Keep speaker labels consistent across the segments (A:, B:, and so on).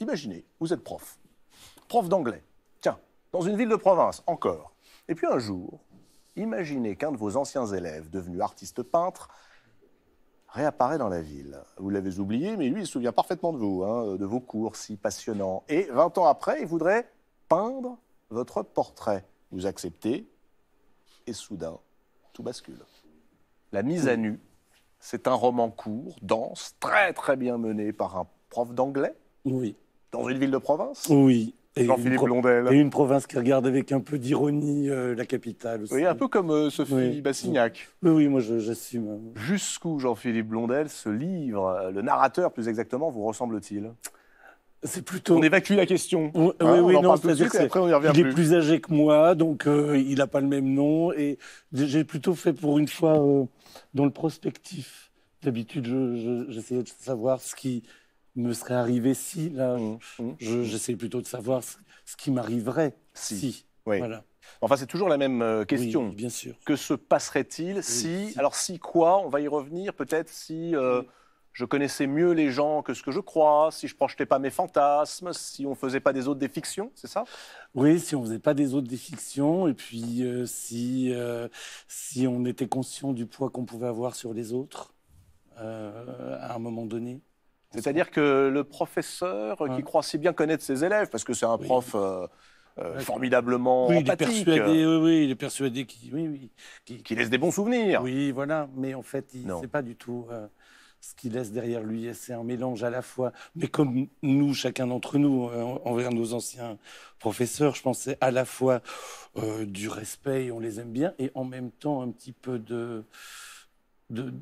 A: imaginez, vous êtes prof, prof d'anglais, tiens, dans une ville de province, encore. Et puis un jour, imaginez qu'un de vos anciens élèves, devenu artiste peintre, réapparaît dans la ville. Vous l'avez oublié, mais lui, il se souvient parfaitement de vous, hein, de vos cours si passionnants. Et 20 ans après, il voudrait peindre votre portrait. Vous acceptez, et soudain, tout bascule. La mise à nu, c'est un roman court, dense, très très bien mené par un prof d'anglais. Oui. Dans une ville de province Oui.
B: Et Jean-Philippe Blondel. Et une province qui regarde avec un peu d'ironie euh, la capitale aussi. Oui, un peu comme
A: ce euh, Sophie Bassignac. Oui, moi j'assume. Jusqu'où Jean-Philippe Blondel, ce livre, euh, le narrateur plus exactement, vous ressemble-t-il c'est plutôt. On évacue la question.
B: Oui, hein, oui, non, c'est-à-dire est plus. plus âgé que moi, donc il n'a pas le même nom. Et j'ai plutôt fait pour une fois dans le prospectif. D'habitude, j'essayais de savoir ce qui, me serait arrivé si. Là, mmh, mmh, mmh. j'essaie plutôt de savoir ce, qui m'arriverait si. si.
A: Voilà. Enfin, c'est toujours la même euh, question. bien sûr. Que se passerait-il si... Alors, si quoi On va y revenir. Peut-être si euh, je connaissais mieux les gens que ce que je crois, si je projetais pas mes fantasmes, si on faisait pas des autres des fictions, c'est ça
B: Oui, si on faisait pas des autres des fictions, et puis euh, si, si on était conscient du poids qu'on pouvait avoir sur les autres
A: à un moment donné. C'est-à-dire que le professeur qui croit si bien connaître ses élèves, parce que c'est un prof euh, euh, formidablement oui, Il est persuadé,
B: oui, il est persuadé qu'il laisse des bons souvenirs. Oui, voilà, mais en fait, il ne sait pas du tout euh, ce qu'il laisse derrière lui. C'est un mélange à la fois, mais comme nous, chacun d'entre nous, envers nos anciens professeurs, je pensais à la fois du respect, on les aime bien, et en même temps un petit peu de de,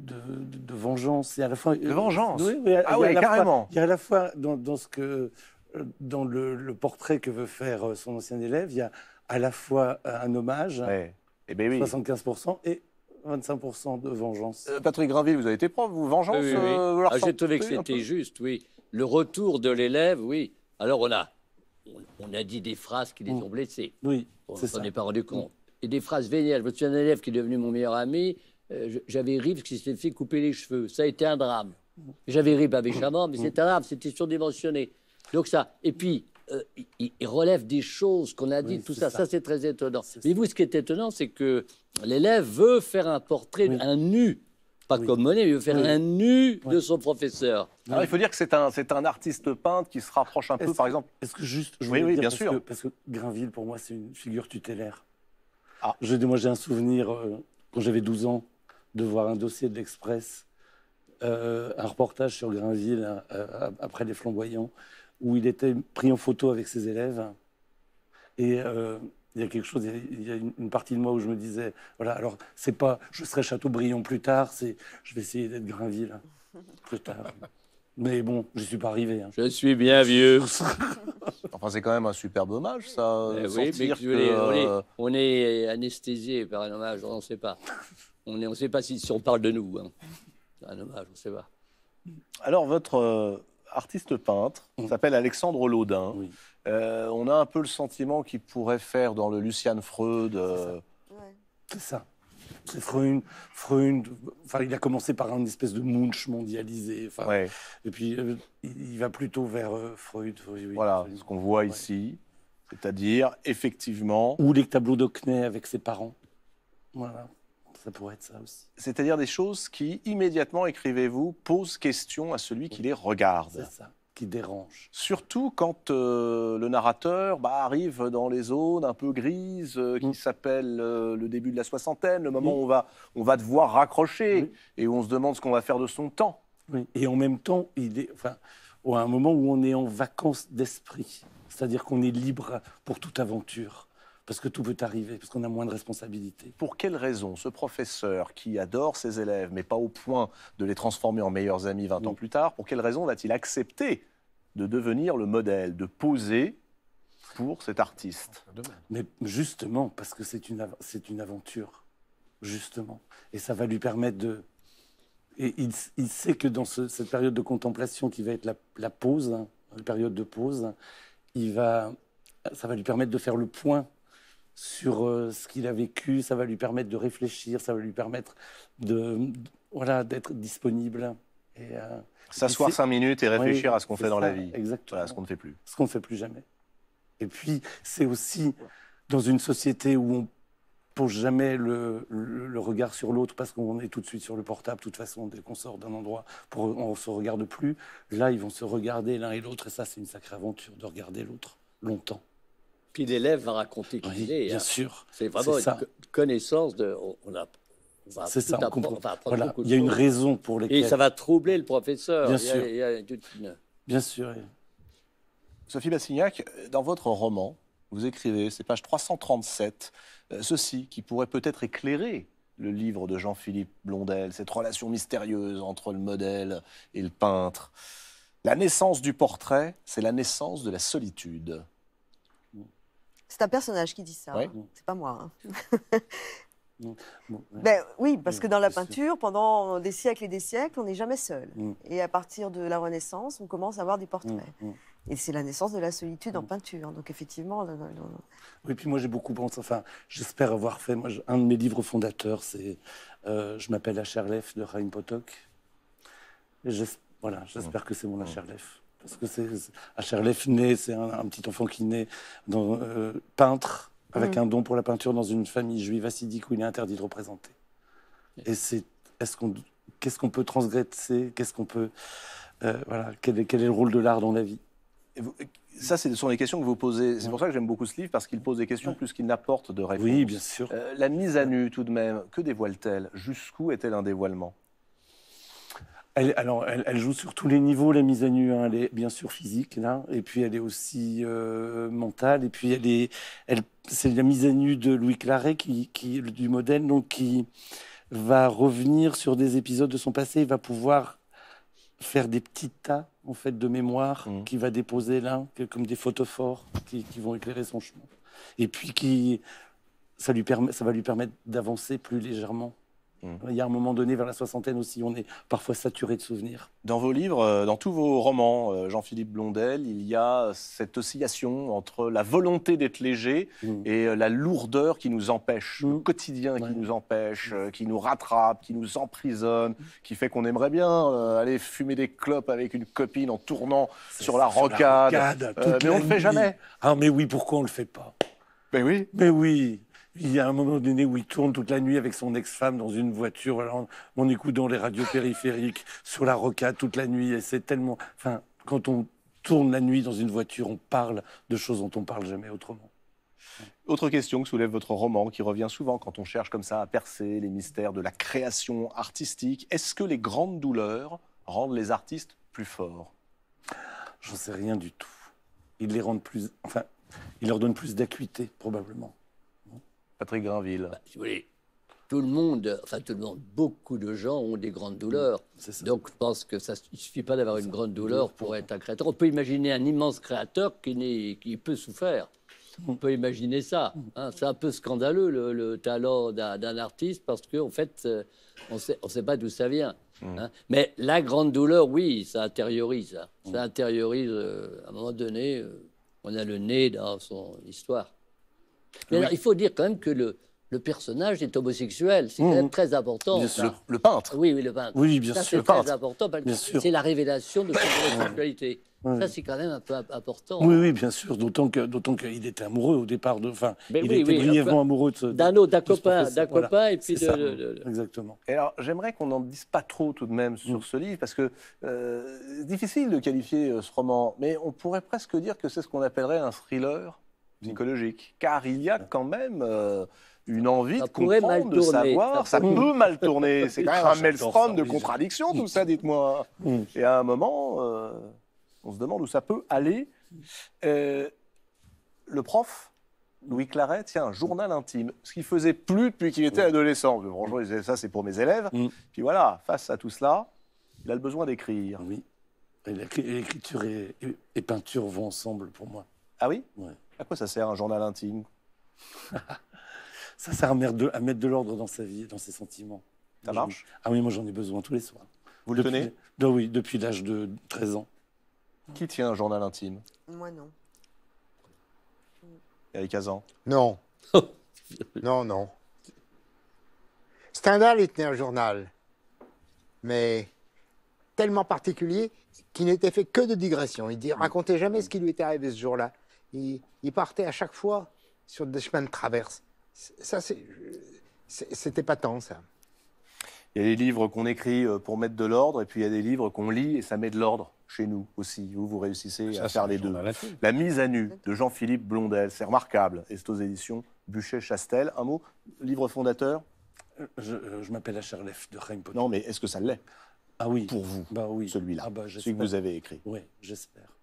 B: vengeance. Il à la fois, de vengeance oui, Ah oui, carrément. il y a à la fois dans, ce que, euh, dans le, portrait que veut faire euh, son ancien élève, il y a à la fois euh, un hommage, et eh ben oui. 75%, et 25% de vengeance.
C: Patrick Granville, vous avez été prof,
A: vous, vengeance oui, oui. Ah, j'ai trouvé que c'était
C: juste, oui. Le retour de l'élève, oui. Alors on a, on a dit des phrases qui les mm. ont blessés. Oui, on s'en est pas rendu mm. compte. Et des phrases vénères. Je un élève qui est devenu mon meilleur ami, euh, j'avais j'avais parce qui s'était fait couper les cheveux. Ça a été un drame. J'avais ri avec mais c'était un drame, c'était surdimensionné. Donc ça. Et puis, euh, il, relève des choses qu'on a dites, tout ça. Ça, c'est très étonnant. Mais vous, ce qui est étonnant, c'est que l'élève veut faire un portrait, un nu pas comme Monet, il veut faire un nu de son professeur. il faut dire que c'est un, c'est un artiste peintre qui se rapproche
A: un peu, par exemple. Est-ce que
B: juste, oui, oui, bien sûr. parce que Grinville, pour moi, c'est une figure tutélaire. Ah. Je, moi, j'ai un souvenir, euh, quand j'avais 12 ans, de voir un dossier de l'Express, euh, un reportage sur Grainville euh, euh, après les flamboyants, où il était pris en photo avec ses élèves. Et il y a quelque chose, il y a une partie de moi où je me disais, voilà, alors c'est pas, je serai Chateaubriand plus tard, c'est, je vais essayer d'être Grainville hein, plus tard. Mais bon, je suis pas arrivé. Hein. Je
A: suis bien vieux. enfin, c'est quand même un superbe hommage, ça. Eh oui, mais on, est,
C: on est anesthésié par un hommage, on ne sait pas. On ne sait pas si, on parle de nous. C'est un hein. hommage, ah, on ne sait pas.
A: Alors, votre euh, artiste peintre mmh. s'appelle Alexandre Laudin. Euh, on a un peu le sentiment qu'il pourrait faire dans le Lucian Freud. Euh, C'est ça. C'est Freud, Freud. Enfin, il a commencé par une espèce de munch mondialisé. Enfin, Et puis, il va plutôt vers Freud, voilà, ce qu'on voit ici. C'est-à-dire, effectivement. Ou les tableaux d'Ockney avec ses parents. Voilà ça pourrait être ça C'est-à-dire des choses qui, immédiatement, écrivez-vous, posent question à celui qui les regarde. C'est ça, qui dérange. Surtout quand euh, le narrateur bah, arrive dans les zones un peu grises, euh, qui s'appellent euh, le début de la soixantaine, le moment où on va, on va devoir raccrocher et où on se demande ce qu'on va faire de son temps.
B: Et en même temps, il à un moment où on est en vacances d'esprit, c'est-à-dire qu'on est libre pour toute aventure parce que tout peut arriver, parce qu'on
A: a moins de responsabilités. Pour quelle raison ce professeur qui adore ses élèves, mais pas au point de les transformer en meilleurs amis 20 ans plus tard, pour quelle raison va-t-il accepter de devenir le modèle, de poser pour cet artiste Mais justement, parce que
B: c'est une, c'est une aventure, justement. Et ça va lui permettre de... Et il, il sait que dans cette période de contemplation qui va être la, pause, une hein, la période de pause, il va, ça va lui permettre de faire le point sur euh, ce qu'il a vécu. Ça va lui permettre de réfléchir, ça va lui permettre de, voilà d'être
A: disponible. Et, euh, S'asseoir cinq minutes et réfléchir à ce qu'on fait dans la vie. Exactement. à ce qu'on ne fait plus. Ce qu'on ne fait plus jamais.
B: Et puis, c'est aussi dans une société où on pose jamais le, regard sur l'autre parce qu'on est tout de suite sur le portable. De toute façon, dès qu'on sort d'un endroit, pour, on ne se regarde plus. Là, ils vont se regarder l'un et l'autre. Et ça, c'est une sacrée
C: aventure de regarder l'autre longtemps. Puis l'élève va raconter qui oui, est. Bien hein. sûr. C'est vraiment une connaissance de. On, a. C'est ça, on comprend. Voilà. Il y a une raison pour laquelle. Et ça va troubler le professeur. Bien sûr.
A: Bien sûr. Sophie Bassignac, euh, dans votre roman, vous écrivez, c'est page 337, euh, ceci qui pourrait peut-être éclairer le livre de Jean-Philippe Blondel, cette relation mystérieuse entre le modèle et le peintre. La naissance du portrait, c'est la naissance de la solitude.
B: C'est un personnage qui dit ça. Hein. C'est pas moi. Hein. ben, oui, parce que dans la peinture, pendant des siècles et des siècles, on n'est jamais seul. Mm. Et à partir de la Renaissance, on commence à avoir des portraits. Mm, mm. Et c'est la naissance de la solitude en peinture. Donc effectivement. Oui, puis moi j'ai beaucoup pensé, enfin, j'espère avoir fait. Moi, un de mes livres fondateurs, c'est euh, Je m'appelle Acharlef de Raim Potok. voilà, j'espère que c'est mon Acharlef parce que c'est Achère Lefné, c'est un, petit enfant qui naît dans, euh, peintre, avec mm. un don pour la peinture dans une famille juive assidique où il est interdit de représenter. Et c'est, est-ce qu'on, qu'est-ce qu'on peut transgresser Qu'est-ce qu'on peut, euh, voilà, quel est, le rôle de l'art dans la vie
A: ça, ce sont les questions que vous posez. C'est pour ça que j'aime beaucoup ce livre, parce qu'il pose des questions plus qu'il n'apporte de réponses. Oui, bien sûr. Euh, la mise à nu, tout de même, que dévoile-t-elle Jusqu'où est-elle un dévoilement
B: elle, alors, elle, joue sur tous les niveaux, la mise à nu. Hein. Elle est bien sûr physique, là, et puis elle est aussi euh, mentale. Et puis, elle est, elle, c'est la mise à nu de Louis Claret, qui, du modèle, donc qui va revenir sur des épisodes de son passé. Il va pouvoir faire des petits tas, en fait, de mémoire mmh. qu'il va déposer là, comme des photophores qui, qui vont éclairer son chemin. Et puis, qui, ça, lui permet, ça va lui permettre d'avancer plus légèrement Mmh. Il y a un moment donné, vers la soixantaine aussi, on est parfois saturé de souvenirs.
A: Dans vos livres, euh, dans tous vos romans, euh, Jean-Philippe Blondel, il y a euh, cette oscillation entre la volonté d'être léger mmh. et la lourdeur qui nous empêche, le mmh. quotidien qui nous empêche, qui nous rattrape, qui nous emprisonne, qui fait qu'on aimerait bien aller fumer des clopes avec une copine en tournant sur la rocade. mais on ne le fait jamais.
B: Ah mais oui, pourquoi on ne le fait pas Mais oui. Mais oui il y a un moment donné où il tourne toute la nuit avec son ex-femme dans une voiture, en, écoutant les radios périphériques sur la rocade toute la nuit. Et c'est tellement. Enfin, quand on tourne la nuit dans une
A: voiture, on parle de choses dont on parle jamais autrement. Autre question que soulève votre roman, qui revient souvent quand on cherche comme ça à percer les mystères de la création artistique. Est-ce que les grandes douleurs rendent les artistes plus forts J'en sais rien du tout.
B: Ils les rendent plus, enfin, ils leur donnent plus d'acuité probablement. Patrick
C: Granville. Bah, si vous voulez, tout le monde, enfin tout le monde, beaucoup de gens ont des grandes douleurs. Mm, Donc je pense que ça ne suffit pas d'avoir une grande douleur pour être un créateur. On peut imaginer un immense créateur qui, qui peut souffrir. On peut imaginer ça. Mm. Hein. C'est un peu scandaleux le, talent d'un artiste parce qu'en en fait, euh, on ne sait pas d'où ça vient. Mm. Hein. Mais la grande douleur, oui, ça intériorise. Ça, intériorise. Euh, à un moment donné, euh, on a le nez dans son histoire il faut dire quand même que le, personnage est homosexuel. C'est quand mmh. même très important. Le, peintre. Oui, oui, le peintre. Oui, bien sûr. C'est très important parce que c'est la révélation de son homosexualité. Ça, c'est quand même un peu important. Oui, oui,
B: bien sûr. D'autant que, d'autant qu'il était amoureux au départ. De, enfin, il était brièvement amoureux d'un
A: autre, d'un copain, d'un copain, et puis de, Exactement. alors, j'aimerais qu'on n'en dise pas trop tout de même sur mmh. ce livre, parce que euh, c'est difficile de qualifier euh, ce roman, mais on pourrait presque dire que c'est ce qu'on appellerait un thriller psychologique. Car il y a quand même euh, une envie de comprendre, de savoir. Ça, peut mal tourner. C'est quand même ah, un maelstrom de contradictions, tout ça, dites-moi. Mm. Et à un moment, euh, on se demande où ça peut aller. Euh, le prof, Louis Claret tient un journal intime, ce qu'il faisait plus depuis qu'il était mm. adolescent. Bonjour, ça, c'est pour mes élèves. Mm. Puis voilà, face à tout cela, il a le besoin d'écrire. Oui, l'écriture et, peinture vont ensemble pour moi. Ah oui À quoi ça sert un journal intime
B: Ça sert à mettre de, l'ordre dans sa vie, dans ses sentiments. Ça marche Ah oui, moi j'en ai besoin tous les soirs.
A: Vous le tenez Oui, depuis l'âge de 13 ans. Qui tient un journal intime Moi non. Eric ans Non. non, non. Stendhal, il tenait un journal, mais tellement particulier qu'il n'était fait que de digressions. Il dit racontez jamais ce qui lui était arrivé ce jour-là il, partait à chaque fois sur des chemins de traverse. Ça, c'était pas tant ça. Il y a des livres qu'on écrit euh, pour mettre de l'ordre, et puis il y a des livres qu'on lit et ça met de l'ordre chez nous aussi. Vous, vous réussissez à faire les deux. La mise à nu de Jean-Philippe Blondel, c'est remarquable. Et c'est aux éditions Buchet-Chastel. Un mot, livre fondateur euh, euh, Je, m'appelle Acharlef de Reimpotter. Non, mais est-ce que ça l'est Ah oui. Pour vous, bah, oui. celui-là. Ah bah, celui que vous avez écrit. Oui, j'espère.